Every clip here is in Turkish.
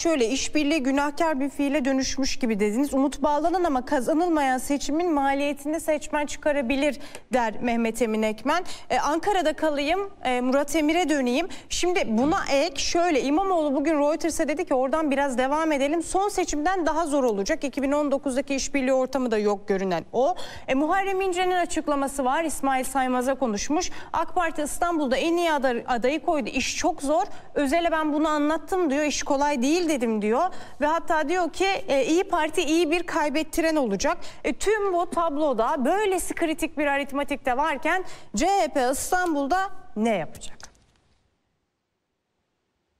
şöyle işbirliği günahkar bir fiile dönüşmüş gibi dediniz. Umut bağlanan ama kazanılmayan seçimin maliyetini seçmen çıkarabilir der Mehmet Emin Ekmen. Ee, Ankara'da kalayım e, Murat Emir'e döneyim. Şimdi buna ek şöyle İmamoğlu bugün Reuters'a dedi ki oradan biraz devam edelim. Son seçimden daha zor olacak. 2019'daki işbirliği ortamı da yok görünen o. E, Muharrem İnce'nin açıklaması var. İsmail Saymaz'a konuşmuş. AK Parti İstanbul'da en iyi adayı koydu. İş çok zor. Özel'e ben bunu anlattım diyor. İş kolay değil dedim diyor ve hatta diyor ki e, İyi Parti iyi bir kaybettiren olacak. E, tüm bu tabloda böylesi kritik bir aritmatikte varken CHP İstanbul'da ne yapacak?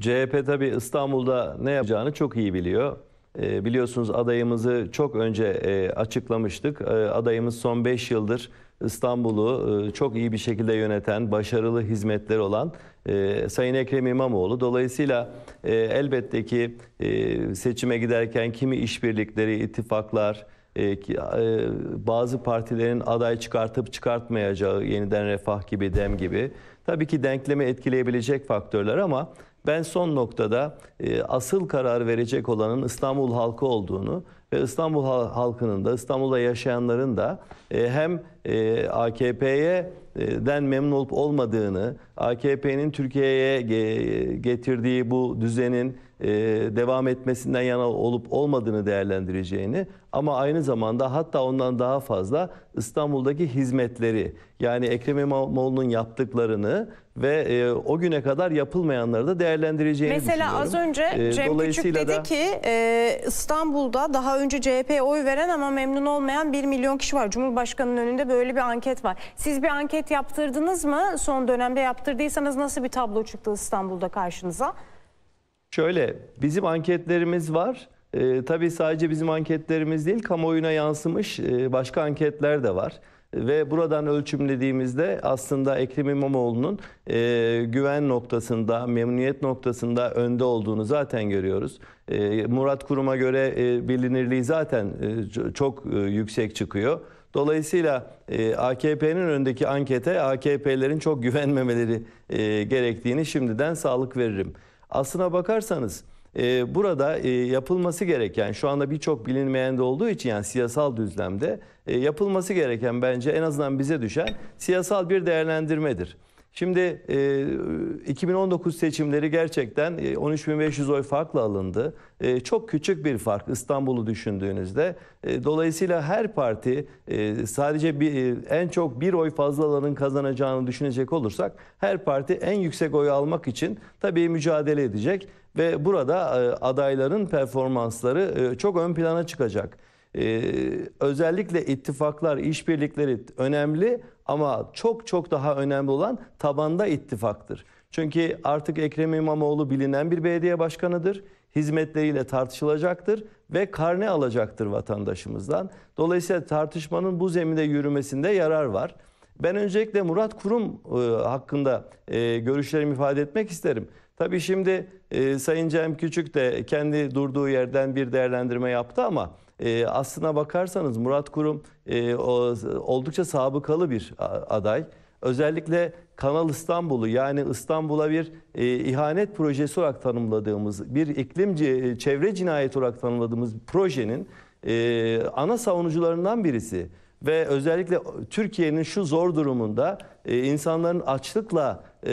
CHP tabii İstanbul'da ne yapacağını çok iyi biliyor. E, biliyorsunuz adayımızı çok önce e, açıklamıştık. E, adayımız son 5 yıldır İstanbul'u e, çok iyi bir şekilde yöneten, başarılı hizmetleri olan e, Sayın Ekrem İmamoğlu. Dolayısıyla e, elbette ki seçime giderken kimi işbirlikleri, ittifaklar, bazı partilerin aday çıkartıp çıkartmayacağı yeniden refah gibi dem gibi tabii ki denklemi etkileyebilecek faktörler ama ben son noktada e, asıl karar verecek olanın İstanbul halkı olduğunu ve İstanbul halkının da İstanbul'da yaşayanların da e, hem e, AKP'ye e, den memnun olup olmadığını, AKP'nin Türkiye'ye getirdiği bu düzenin e, devam etmesinden yana olup olmadığını değerlendireceğini ama aynı zamanda hatta ondan daha fazla İstanbul'daki hizmetleri yani Ekrem İmamoğlu'nun yaptıklarını ve e, o güne kadar yapılmayanları da değerlendireceğini Mesela az önce e, Cem Küçük dedi da... ki e, İstanbul'da daha önce CHP'ye oy veren ama memnun olmayan 1 milyon kişi var. Cumhurbaşkanı'nın önünde böyle bir anket var. Siz bir anket yaptırdınız mı? Son dönemde yaptırdıysanız nasıl bir tablo çıktı İstanbul'da karşınıza? Şöyle bizim anketlerimiz var. E, tabii sadece bizim anketlerimiz değil kamuoyuna yansımış e, başka anketler de var. Ve buradan ölçümlediğimizde aslında Ekrem İmamoğlu'nun e, güven noktasında, memnuniyet noktasında önde olduğunu zaten görüyoruz. E, Murat Kurum'a göre e, bilinirliği zaten e, çok e, yüksek çıkıyor. Dolayısıyla e, AKP'nin öndeki ankete AKP'lerin çok güvenmemeleri e, gerektiğini şimdiden sağlık veririm. Aslına bakarsanız e, burada e, yapılması gereken şu anda birçok bilinmeyende olduğu için yani siyasal düzlemde e, yapılması gereken bence en azından bize düşen siyasal bir değerlendirmedir. Şimdi 2019 e, seçimleri gerçekten 13.500 e, oy farkla alındı. E, çok küçük bir fark İstanbul'u düşündüğünüzde. dolayısıyla her parti sadece bir, en çok bir oy fazla alanın kazanacağını düşünecek olursak her parti en yüksek oyu almak için tabii mücadele edecek ve burada adayların performansları çok ön plana çıkacak e, özellikle ittifaklar, işbirlikleri önemli ama çok çok daha önemli olan tabanda ittifaktır. Çünkü artık Ekrem İmamoğlu bilinen bir belediye başkanıdır. Hizmetleriyle tartışılacaktır ve karne alacaktır vatandaşımızdan. Dolayısıyla tartışmanın bu zeminde yürümesinde yarar var. Ben öncelikle Murat Kurum e, hakkında e, görüşlerimi ifade etmek isterim. Tabii şimdi e, Sayın Cem Küçük de kendi durduğu yerden bir değerlendirme yaptı ama e, aslına bakarsanız Murat Kurum e, o, oldukça sabıkalı bir aday. Özellikle Kanal İstanbul'u yani İstanbul'a bir e, ihanet projesi olarak tanımladığımız, bir iklim e, çevre cinayeti olarak tanımladığımız projenin e, ana savunucularından birisi. Ve özellikle Türkiye'nin şu zor durumunda e, insanların açlıkla e,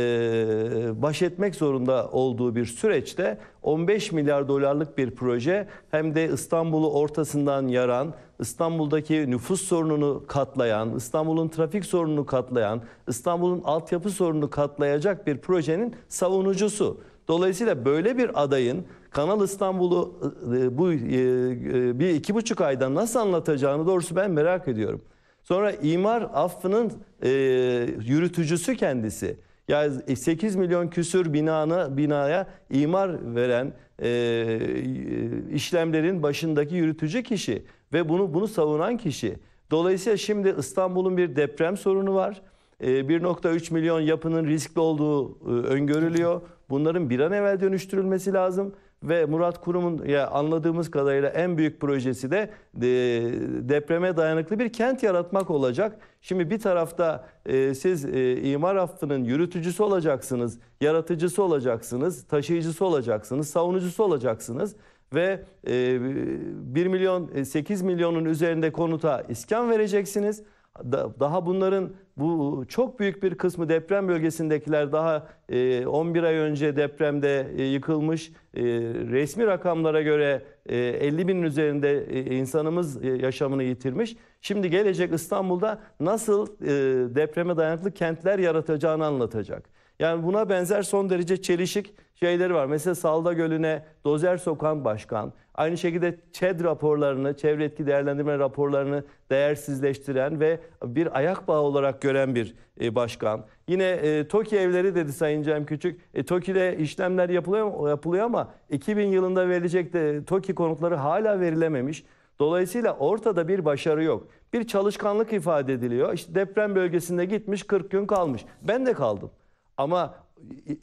baş etmek zorunda olduğu bir süreçte 15 milyar dolarlık bir proje hem de İstanbul'u ortasından yaran, İstanbul'daki nüfus sorununu katlayan, İstanbul'un trafik sorununu katlayan, İstanbul'un altyapı sorununu katlayacak bir projenin savunucusu. Dolayısıyla böyle bir adayın Kanal İstanbul'u e, bu e, e, bir iki buçuk ayda nasıl anlatacağını doğrusu ben merak ediyorum. Sonra imar affının yürütücüsü kendisi. Yani e, 8 milyon küsür binana binaya imar veren e, e, işlemlerin başındaki yürütücü kişi ve bunu bunu savunan kişi. Dolayısıyla şimdi İstanbul'un bir deprem sorunu var. 1.3 e, milyon yapının riskli olduğu öngörülüyor. Bunların bir an evvel dönüştürülmesi lazım ve Murat Kurum'un ya anladığımız kadarıyla en büyük projesi de e, depreme dayanıklı bir kent yaratmak olacak. Şimdi bir tarafta e, siz e, imar affının yürütücüsü olacaksınız, yaratıcısı olacaksınız, taşıyıcısı olacaksınız, savunucusu olacaksınız ve e, 1 milyon 8 milyonun üzerinde konuta iskan vereceksiniz daha bunların bu çok büyük bir kısmı deprem bölgesindekiler daha 11 e, ay önce depremde e, yıkılmış. E, resmi rakamlara göre 50 binin üzerinde insanımız yaşamını yitirmiş. Şimdi gelecek İstanbul'da nasıl depreme dayanıklı kentler yaratacağını anlatacak. Yani buna benzer son derece çelişik şeyleri var. Mesela Salda Gölü'ne dozer sokan başkan, aynı şekilde ÇED raporlarını, çevre etki değerlendirme raporlarını değersizleştiren ve bir ayak bağı olarak gören bir e, başkan. Yine e, TOKİ evleri dedi Sayın Cem Küçük. E, TOKİ'de işlemler yapılıyor, yapılıyor ama 2000 yılında verilecek de TOKİ konutları hala verilememiş. Dolayısıyla ortada bir başarı yok. Bir çalışkanlık ifade ediliyor. İşte deprem bölgesinde gitmiş 40 gün kalmış. Ben de kaldım. Ama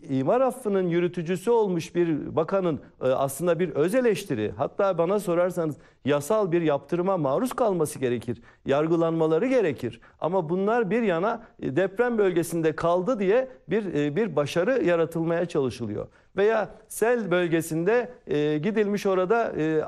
imar affının yürütücüsü olmuş bir bakanın e, aslında bir öz eleştiri hatta bana sorarsanız yasal bir yaptırıma maruz kalması gerekir. Yargılanmaları gerekir. Ama bunlar bir yana e, deprem bölgesinde kaldı diye bir e, bir başarı yaratılmaya çalışılıyor. Veya sel bölgesinde gidilmiş orada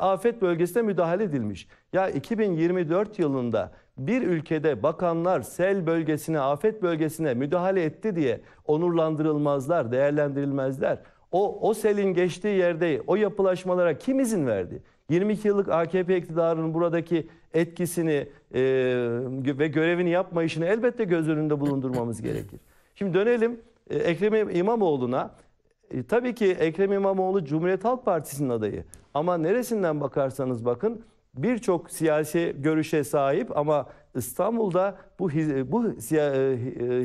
afet bölgesine müdahale edilmiş. Ya 2024 yılında bir ülkede bakanlar sel bölgesine, afet bölgesine müdahale etti diye onurlandırılmazlar, değerlendirilmezler. O, o selin geçtiği yerde o yapılaşmalara kim izin verdi? 22 yıllık AKP iktidarının buradaki etkisini e, ve görevini yapma işini elbette göz önünde bulundurmamız gerekir. Şimdi dönelim e, Ekrem İmamoğlu'na. E, tabii ki Ekrem İmamoğlu Cumhuriyet Halk Partisi'nin adayı. Ama neresinden bakarsanız bakın birçok siyasi görüşe sahip ama İstanbul'da bu bu e, e,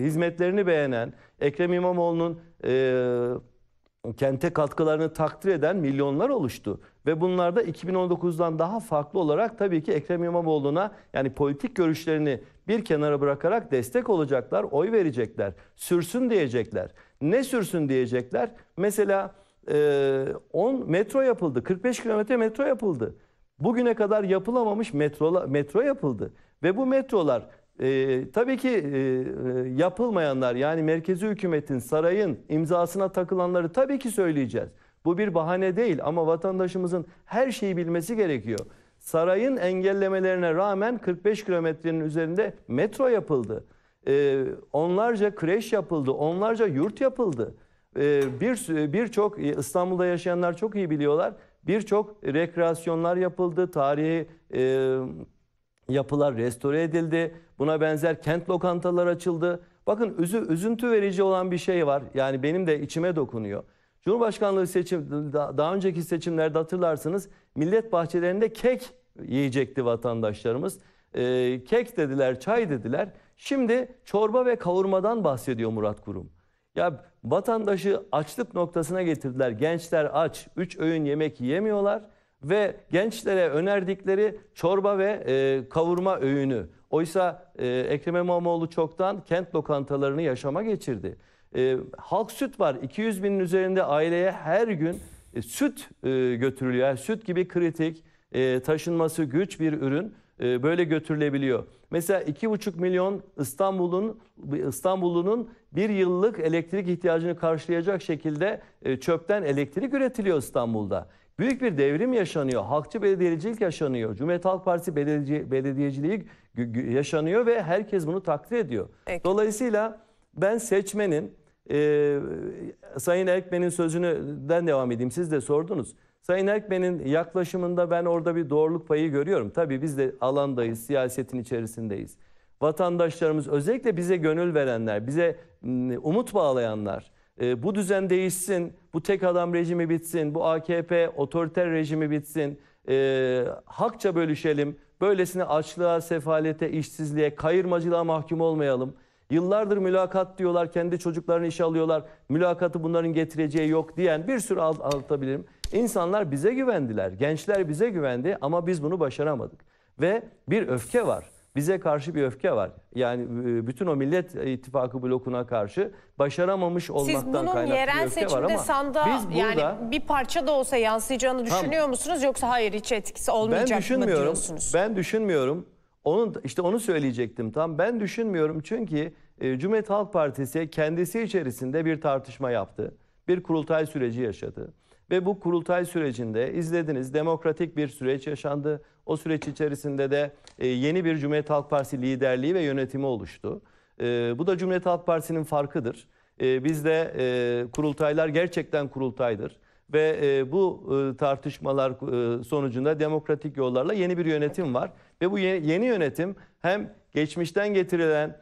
hizmetlerini beğenen Ekrem İmamoğlu'nun e, kente katkılarını takdir eden milyonlar oluştu ve bunlar 2019'dan daha farklı olarak tabii ki Ekrem İmamoğlu'na yani politik görüşlerini bir kenara bırakarak destek olacaklar, oy verecekler, sürsün diyecekler. Ne sürsün diyecekler? Mesela e, 10 metro yapıldı, 45 kilometre metro yapıldı. Bugüne kadar yapılamamış metro, metro yapıldı. Ve bu metrolar e, tabii ki e, e, yapılmayanlar yani merkezi hükümetin, sarayın imzasına takılanları tabii ki söyleyeceğiz. Bu bir bahane değil ama vatandaşımızın her şeyi bilmesi gerekiyor. Sarayın engellemelerine rağmen 45 kilometrenin üzerinde metro yapıldı. E, onlarca kreş yapıldı, onlarca yurt yapıldı. E, bir Birçok e, İstanbul'da yaşayanlar çok iyi biliyorlar. Birçok rekreasyonlar yapıldı, tarihi e, yapılar restore edildi. Buna benzer kent lokantalar açıldı. Bakın üzü, üzüntü verici olan bir şey var. Yani benim de içime dokunuyor. Cumhurbaşkanlığı seçim daha önceki seçimlerde hatırlarsınız millet bahçelerinde kek yiyecekti vatandaşlarımız. Ee, kek dediler, çay dediler. Şimdi çorba ve kavurmadan bahsediyor Murat Kurum. Ya vatandaşı açlık noktasına getirdiler. Gençler aç, üç öğün yemek yemiyorlar ve gençlere önerdikleri çorba ve e, kavurma öğünü. Oysa e, Ekrem İmamoğlu çoktan kent lokantalarını yaşama geçirdi. E, halk süt var. 200 binin üzerinde aileye her gün e, süt e, götürülüyor. Yani süt gibi kritik, e, taşınması güç bir ürün e, böyle götürülebiliyor. Mesela 2,5 milyon İstanbul'un İstanbullunun bir yıllık elektrik ihtiyacını karşılayacak şekilde e, çöpten elektrik üretiliyor İstanbul'da. Büyük bir devrim yaşanıyor. Halkçı belediyecilik yaşanıyor. Cumhuriyet Halk Partisi belediye, belediyeciliği yaşanıyor ve herkes bunu takdir ediyor. Peki. Dolayısıyla ben seçmenin, e, Sayın Ekmen'in sözünden devam edeyim. Siz de sordunuz. Sayın Ekmen'in yaklaşımında ben orada bir doğruluk payı görüyorum. Tabii biz de alandayız, siyasetin içerisindeyiz vatandaşlarımız özellikle bize gönül verenler, bize umut bağlayanlar e, bu düzen değişsin, bu tek adam rejimi bitsin, bu AKP otoriter rejimi bitsin, e, hakça bölüşelim, böylesine açlığa, sefalete, işsizliğe, kayırmacılığa mahkum olmayalım. Yıllardır mülakat diyorlar, kendi çocuklarını işe alıyorlar, mülakatı bunların getireceği yok diyen bir sürü alt anlatabilirim. İnsanlar bize güvendiler, gençler bize güvendi ama biz bunu başaramadık. Ve bir öfke var bize karşı bir öfke var. Yani e, bütün o Millet İttifakı blokuna karşı başaramamış olmaktan kaynaklı bir öfke var ama sandığa biz burada, yani bir parça da olsa yansıyacağını düşünüyor tamam. musunuz yoksa hayır hiç etkisi olmayacak ben düşünmüyorum, mı diyorsunuz? Ben düşünmüyorum. Onun işte onu söyleyecektim tam. Ben düşünmüyorum çünkü e, Cumhuriyet Halk Partisi kendisi içerisinde bir tartışma yaptı. Bir kurultay süreci yaşadı ve bu kurultay sürecinde izlediniz demokratik bir süreç yaşandı. O süreç içerisinde de e, yeni bir Cumhuriyet Halk Partisi liderliği ve yönetimi oluştu. E, bu da Cumhuriyet Halk Partisi'nin farkıdır. E, bizde kurultaylar gerçekten kurultaydır ve bu tartışmalar sonucunda demokratik yollarla yeni bir yönetim var ve bu yeni, yönetim hem geçmişten getirilen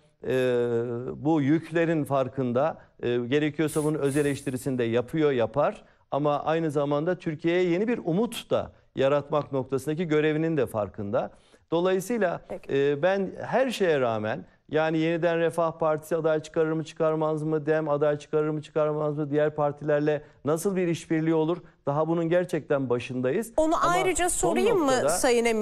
bu yüklerin farkında gerekiyorsa bunun öz eleştirisini yapıyor yapar ama aynı zamanda Türkiye'ye yeni bir umut da yaratmak noktasındaki görevinin de farkında. Dolayısıyla e, ben her şeye rağmen yani yeniden Refah Partisi aday çıkarır mı çıkarmaz mı, DEM aday çıkarır mı çıkarmaz mı, diğer partilerle nasıl bir işbirliği olur? Daha bunun gerçekten başındayız. Onu Ama ayrıca sorayım noktada, mı Sayın Emir?